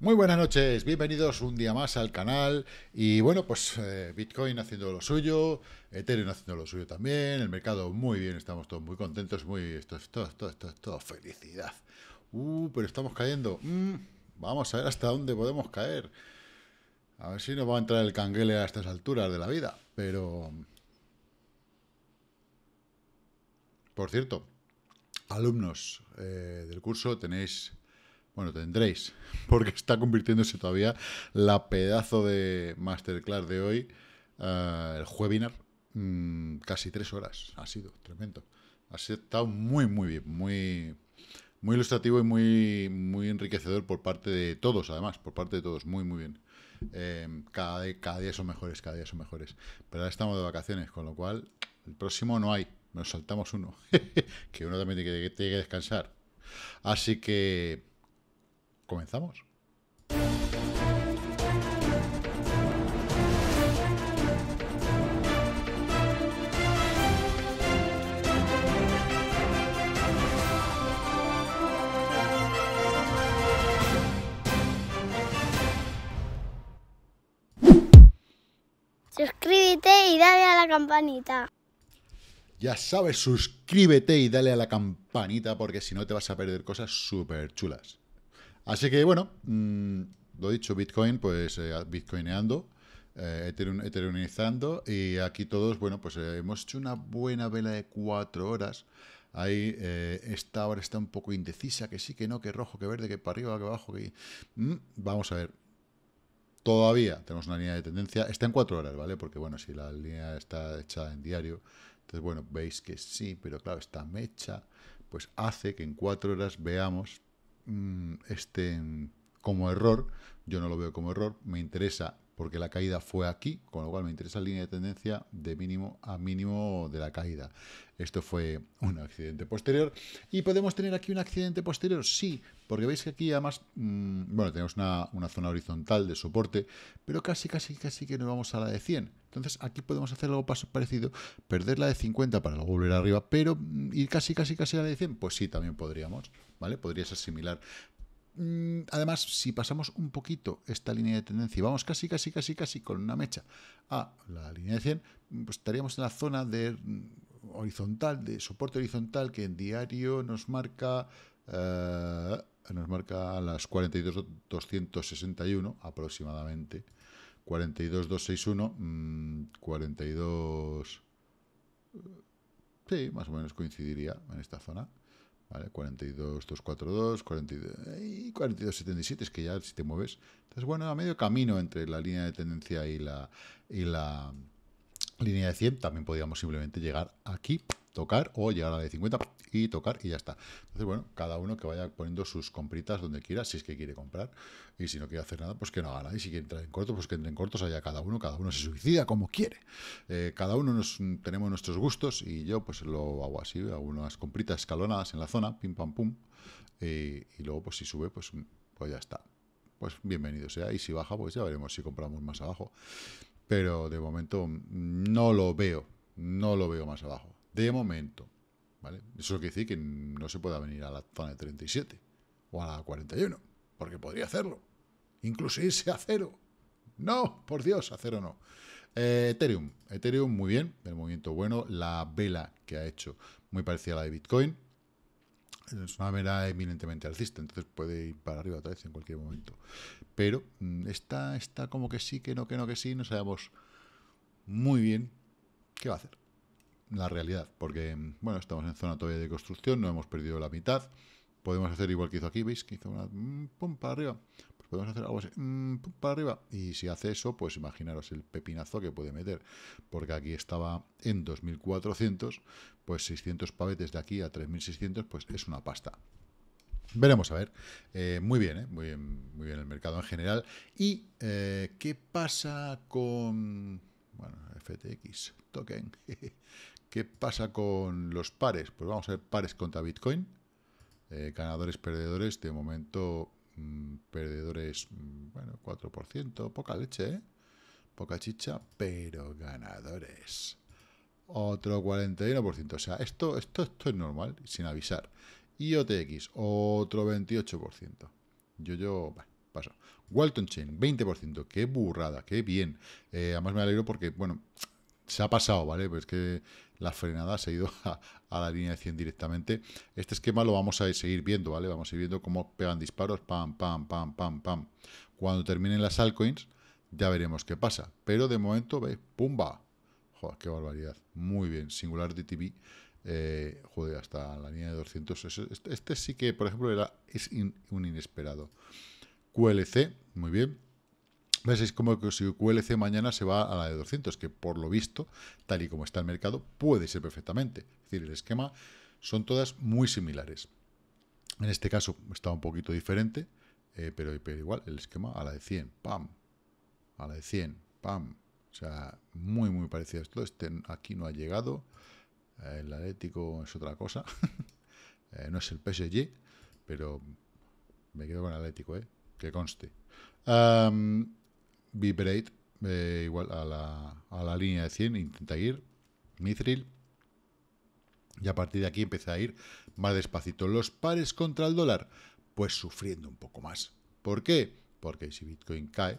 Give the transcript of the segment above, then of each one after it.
Muy buenas noches, bienvenidos un día más al canal y bueno, pues eh, Bitcoin haciendo lo suyo, Ethereum haciendo lo suyo también, el mercado muy bien, estamos todos muy contentos, muy esto es todo, esto, todo felicidad. Uh, pero estamos cayendo. Mm, vamos a ver hasta dónde podemos caer. A ver si nos va a entrar el canguele a estas alturas de la vida, pero por cierto, alumnos eh, del curso tenéis bueno, tendréis, porque está convirtiéndose todavía la pedazo de masterclass de hoy, eh, el webinar, mm, casi tres horas, ha sido tremendo. Ha estado muy, muy bien, muy, muy ilustrativo y muy, muy enriquecedor por parte de todos, además, por parte de todos, muy, muy bien. Em, cada, cada día son mejores, cada día son mejores. Pero ahora estamos de vacaciones, con lo cual el próximo no hay, nos saltamos uno, que uno también tiene que descansar. Así que Comenzamos. Suscríbete y dale a la campanita. Ya sabes, suscríbete y dale a la campanita porque si no te vas a perder cosas súper chulas. Así que bueno, lo mm, lo dicho, Bitcoin, pues Bitcoinando, eh, Bitcoineando, eh, y aquí todos, bueno, pues eh, hemos hecho una buena vela de cuatro horas. Ahí eh, esta hora está un poco indecisa, que sí, que no, que rojo, que verde, que para arriba, que abajo, que... Mm, vamos a ver, todavía tenemos una línea de tendencia, está en cuatro horas, ¿vale? Porque bueno, si la línea está hecha en diario, entonces bueno, veis que sí, pero claro, esta mecha, pues hace que en cuatro horas veamos Mm, este mm, como error, yo no lo veo como error, me interesa porque la caída fue aquí, con lo cual me interesa la línea de tendencia de mínimo a mínimo de la caída. Esto fue un accidente posterior. ¿Y podemos tener aquí un accidente posterior? Sí, porque veis que aquí además, mm, bueno, tenemos una, una, zona horizontal de soporte, pero casi, casi, casi que nos vamos a la de 100. Entonces aquí podemos hacer algo parecido, perder la de 50 para luego volver arriba, pero ir mm, casi, casi, casi a la de 100, pues sí, también podríamos, ¿vale? Podría ser similar. Mm, además, si pasamos un poquito esta línea de tendencia y vamos casi, casi, casi, casi con una mecha a la línea de 100, mm, pues estaríamos en la zona de horizontal, de soporte horizontal que en diario nos marca... Eh, nos marca las 42.261 aproximadamente. 42261, mmm, 42... Sí, más o menos coincidiría en esta zona. ¿Vale? 42242, 42, 4277, es que ya si te mueves, Entonces, bueno a medio camino entre la línea de tendencia y la, y la línea de 100. También podríamos simplemente llegar aquí, tocar o llegar a la de 50 y tocar y ya está. Entonces, bueno, cada uno que vaya poniendo sus compritas donde quiera, si es que quiere comprar, y si no quiere hacer nada, pues que no haga nada. Y si quiere entrar en corto, pues que entre en cortos allá cada uno, cada uno se suicida como quiere. Eh, cada uno nos, mm, tenemos nuestros gustos y yo pues lo hago así, hago unas compritas escalonadas en la zona, pim pam pum, y luego pues si sube, pues, mm, pues ya está. Pues bienvenido sea, y si baja, pues ya veremos si compramos más abajo. Pero de momento mm, no lo veo, no lo veo más abajo. De momento. Eso quiere decir que no se pueda venir a la zona de 37 o a la 41, porque podría hacerlo. Incluso irse a cero. No, por Dios, a cero no. Eh, Ethereum, Ethereum muy bien, el movimiento bueno, la vela que ha hecho muy parecida a la de Bitcoin. Es una vela eminentemente alcista, entonces puede ir para arriba otra vez en cualquier momento. Pero está, mm, está como que sí, que no, que no, que sí, no sabemos muy bien qué va a hacer la realidad, porque, bueno, estamos en zona todavía de construcción, no hemos perdido la mitad, podemos hacer igual que hizo aquí, ¿veis? Que hizo una... Mm, pum, para arriba. Pues podemos hacer algo así, mm, pum, para arriba. Y si hace eso, pues imaginaros el pepinazo que puede meter. Porque aquí estaba en 2.400, pues 600 pavetes de aquí a 3.600, pues es una pasta. Veremos, a ver. Eh, muy bien, ¿eh? Muy bien, muy bien el mercado en general. ¿Y eh, qué pasa con... Bueno, FTX, token. ¿Qué pasa con los pares? Pues vamos a ver pares contra Bitcoin. Eh, ganadores, perdedores. De momento, mm, perdedores, mm, bueno, 4%. Poca leche, ¿eh? Poca chicha, pero ganadores. Otro 41%. O sea, esto, esto, esto es normal, sin avisar. IoTX, otro 28%. Yo, yo, bueno, paso. Walton Chain, 20%. Qué burrada, qué bien. Eh, además me alegro porque, bueno, se ha pasado, ¿vale? Pues que la frenada se ha ido a, la línea de 100 directamente. Este esquema lo vamos a seguir viendo, ¿vale? Vamos a ir viendo cómo pegan disparos, pam, pam, pam, pam, pam. Cuando terminen las altcoins, ya veremos qué pasa. Pero de momento, ve, ¡pumba! Joder, qué barbaridad. Muy bien, Singular DTV. Eh, joder, hasta la línea de 200. Este, este, sí que, por ejemplo, era, es un inesperado. QLC, muy bien. ¿Ves? Es como que si QLC mañana se va a la de 200, que por lo visto, tal y como está el mercado, puede ser perfectamente. Es decir, el esquema son todas muy similares. En este caso está un poquito diferente, eh, pero, igual el esquema a la de 100, pam, a la de 100, pam. O sea, muy, muy parecido a esto. Este aquí no ha llegado. El Atlético es otra cosa. Eh, no es el PSG, pero me quedo con el Atlético, ¿eh? que conste. Vibrate eh, igual a la, a la línea de 100, intenta ir, Mithril, y a partir de aquí empieza a ir más despacito. Los pares contra el dólar, pues sufriendo un poco más. ¿Por qué? Porque si Bitcoin cae,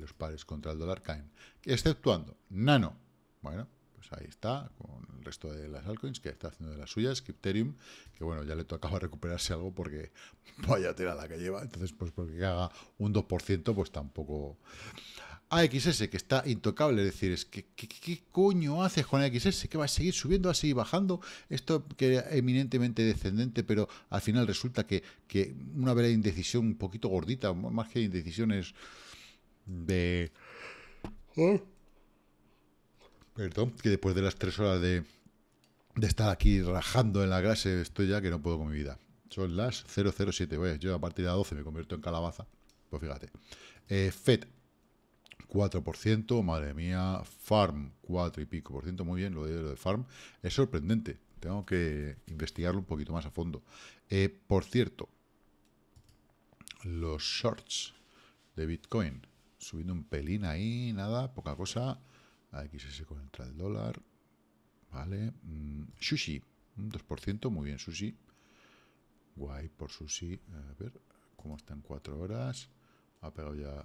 los pares contra el dólar caen. Exceptuando Nano. Bueno, pues ahí está, con resto de las altcoins, que está haciendo de las suyas, Crypterium, que bueno, ya le tocaba recuperarse algo porque vaya tela la que lleva, entonces pues porque haga un 2%, pues tampoco... AXS, que está intocable, es decir, es que, ¿qué, coño haces con AXS? Que va a seguir subiendo así, bajando, esto que era eminentemente descendente, pero al final resulta que, que una vera indecisión un poquito gordita, más que indecisiones de... ¿eh? Perdón, que después de las tres horas de, de estar aquí rajando en la clase, estoy ya que no puedo con mi vida. Son las 007, yo a partir de las 12 me convierto en calabaza. Pues fíjate. Eh, FED, 4%, madre mía. Farm, 4 y pico por ciento. Muy bien, lo de, lo de Farm. Es sorprendente. Tengo que investigarlo un poquito más a fondo. Eh, por cierto, los shorts de Bitcoin. Subiendo un pelín ahí, nada, poca cosa. se contra el dólar. ¿Vale? Mm, sushi, 2%, muy bien, sushi. Guay por sushi. A ver, ¿cómo está en 4 horas? Ha pegado ya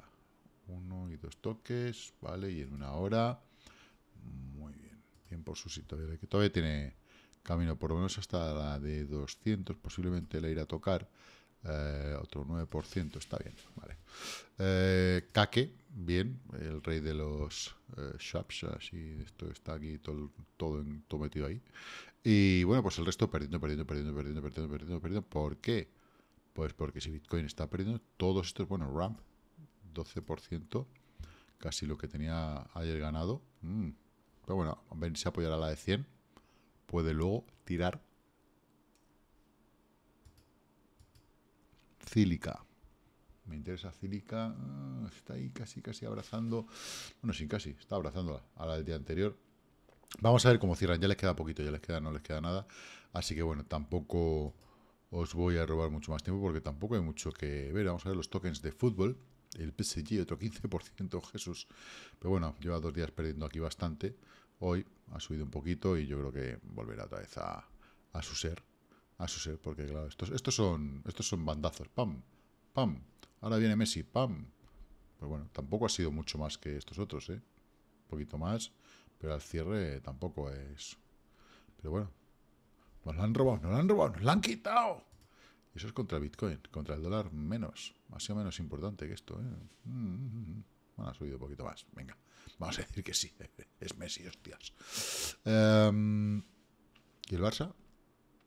uno y dos toques, ¿vale? Y en una hora. Muy bien. Bien por sushi. Todavía, todavía tiene camino, por lo menos hasta la de 200. Posiblemente le irá a tocar. Eh, otro 9%. Está bien, ¿vale? Eh, Kake, bien, el rey de los eh, shops, así, esto está aquí todo, todo, todo, metido ahí. Y bueno, pues el resto perdiendo, perdiendo, perdiendo, perdiendo, perdiendo, perdiendo, perdiendo. ¿Por qué? Pues porque si Bitcoin está perdiendo, todos estos, bueno, RAM, 12%, casi lo que tenía ayer ganado. Mm, pero bueno, a ver si apoyará la de 100, puede luego tirar cílica. Me interesa Cílica. Ah, está ahí casi, casi abrazando. Bueno, sí, casi. Está abrazándola a la del día anterior. Vamos a ver cómo cierran. Ya les queda poquito, ya les queda, no les queda nada. Así que bueno, tampoco os voy a robar mucho más tiempo porque tampoco hay mucho que ver. Vamos a ver los tokens de fútbol. El PSG, otro 15%, Jesús. Pero bueno, lleva dos días perdiendo aquí bastante. Hoy ha subido un poquito y yo creo que volverá otra vez a, a su ser. A su ser, porque claro, estos, estos, son, estos son bandazos. Pam, pam, Ahora viene Messi, ¡pam! Pero pues bueno, tampoco ha sido mucho más que estos otros, ¿eh? Un poquito más, pero al cierre tampoco es... Pero bueno, nos la han robado, nos la han robado, nos la han quitado. eso es contra Bitcoin, contra el dólar menos. más o menos importante que esto, ¿eh? Mm, mm, mm. Bueno, ha subido un poquito más. Venga, vamos a decir que sí. Es Messi, hostias. Em, ¿Y el Barça?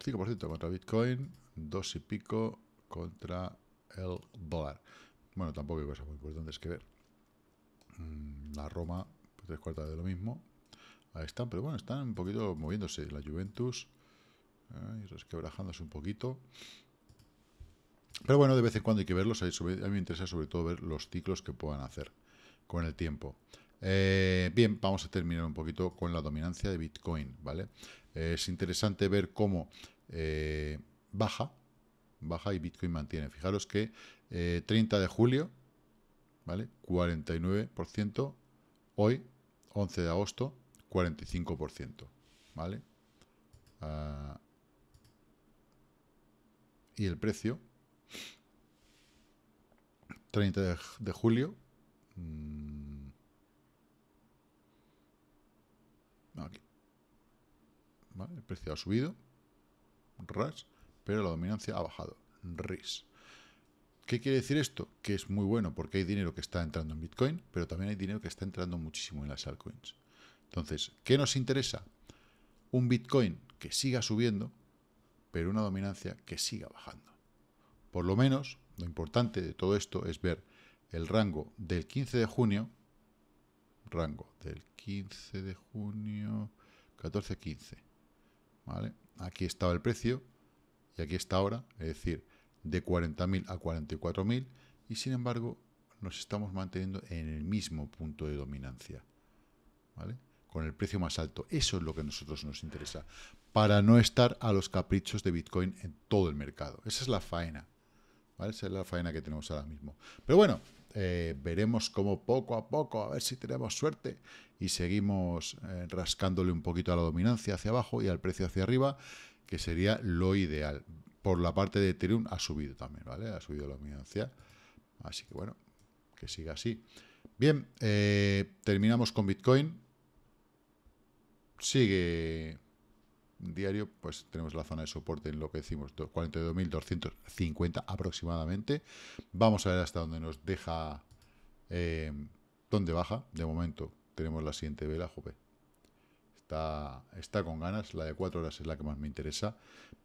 5% contra Bitcoin, 2 y pico contra el dólar. Bueno, tampoco hay cosas muy importantes que ver. Mm, la Roma, tres cuartas de lo mismo. Ahí están, pero bueno, están un poquito moviéndose. La Juventus, eh, resquebrajándose un poquito. Pero bueno, de vez en cuando hay que verlos. a mí me interesa sobre todo ver los ciclos que puedan hacer con el tiempo. Eh, bien, vamos a terminar un poquito con la dominancia de Bitcoin, ¿vale? es interesante ver cómo eh, baja, baja y Bitcoin mantiene. Fijaros que 30 eh, de julio, ¿vale? 49%, hoy 11 de agosto, 45%, ¿vale? Ah, y el precio, 30 de, julio, mm, aquí, El precio ha subido, RAS, pero la dominancia ha bajado. RIS. ¿Qué quiere decir esto? Que es muy bueno porque hay dinero que está entrando en Bitcoin, pero también hay dinero que está entrando muchísimo en las altcoins. Entonces, ¿qué nos interesa? Un Bitcoin que siga subiendo, pero una dominancia que siga bajando. Por lo menos, lo importante de todo esto es ver el rango del 15 de junio, rango del 15 de junio, 14-15, ¿vale? Aquí estaba el precio, y aquí está ahora, es decir, de 40.000 a 44.000 y sin embargo nos estamos manteniendo en el mismo punto de dominancia, Con el precio más alto. Eso es lo que a nosotros nos interesa, para no estar a los caprichos de Bitcoin en todo el mercado. Esa es la faena, Esa es la faena que tenemos ahora mismo. Pero bueno, eh, veremos cómo poco a poco, a ver si tenemos suerte y seguimos eh, rascándole un poquito a la dominancia hacia abajo y al precio hacia arriba que sería lo ideal. Por la parte de Ethereum ha subido también, ¿vale? Ha subido la dominancia. Así que bueno, que siga así. Bien, eh, terminamos con Bitcoin. Sigue diario, pues tenemos la zona de soporte en lo que decimos, 42.250 aproximadamente. Vamos a ver hasta dónde nos deja, eh, dónde baja. De momento tenemos la siguiente vela, jope está, con ganas, la de cuatro horas es la que más me interesa,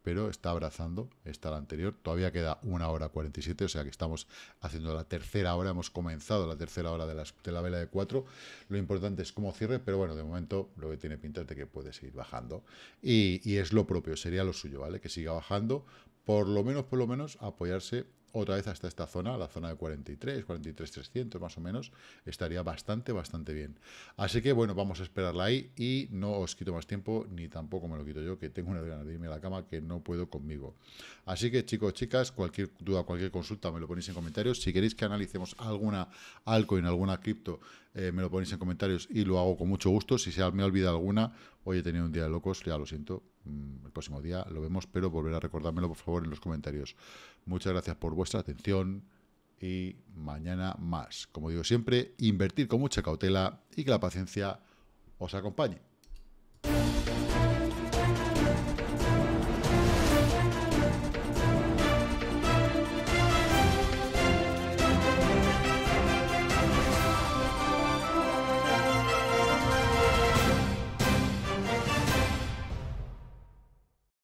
pero está abrazando, está la anterior, todavía queda una hora 47, o sea que estamos haciendo la tercera hora, hemos comenzado la tercera hora de, la vela de cuatro, lo importante es cómo cierre, pero bueno, de momento lo que tiene pintarte es que puede seguir bajando, y, y es lo propio, sería lo suyo, ¿vale? Que siga bajando, por lo menos, por lo menos, apoyarse otra vez hasta esta zona, la zona de 43, 43, 300 más o menos, estaría bastante, bastante bien. Así que bueno, vamos a esperarla ahí y no os quito más tiempo, ni tampoco me lo quito yo, que tengo una ganas de irme a la cama que no puedo conmigo. Así que chicos, chicas, cualquier duda, cualquier consulta me lo ponéis en comentarios. Si queréis que analicemos alguna altcoin, alguna cripto, eh, me lo ponéis en comentarios y lo hago con mucho gusto. Si se me olvida alguna, hoy he tenido un día de locos, ya lo siento, mm, el próximo día lo vemos, pero volver a recordármelo por favor en los comentarios. Muchas gracias por vuestra atención y mañana más. Como digo siempre, invertir con mucha cautela y que la paciencia os acompañe.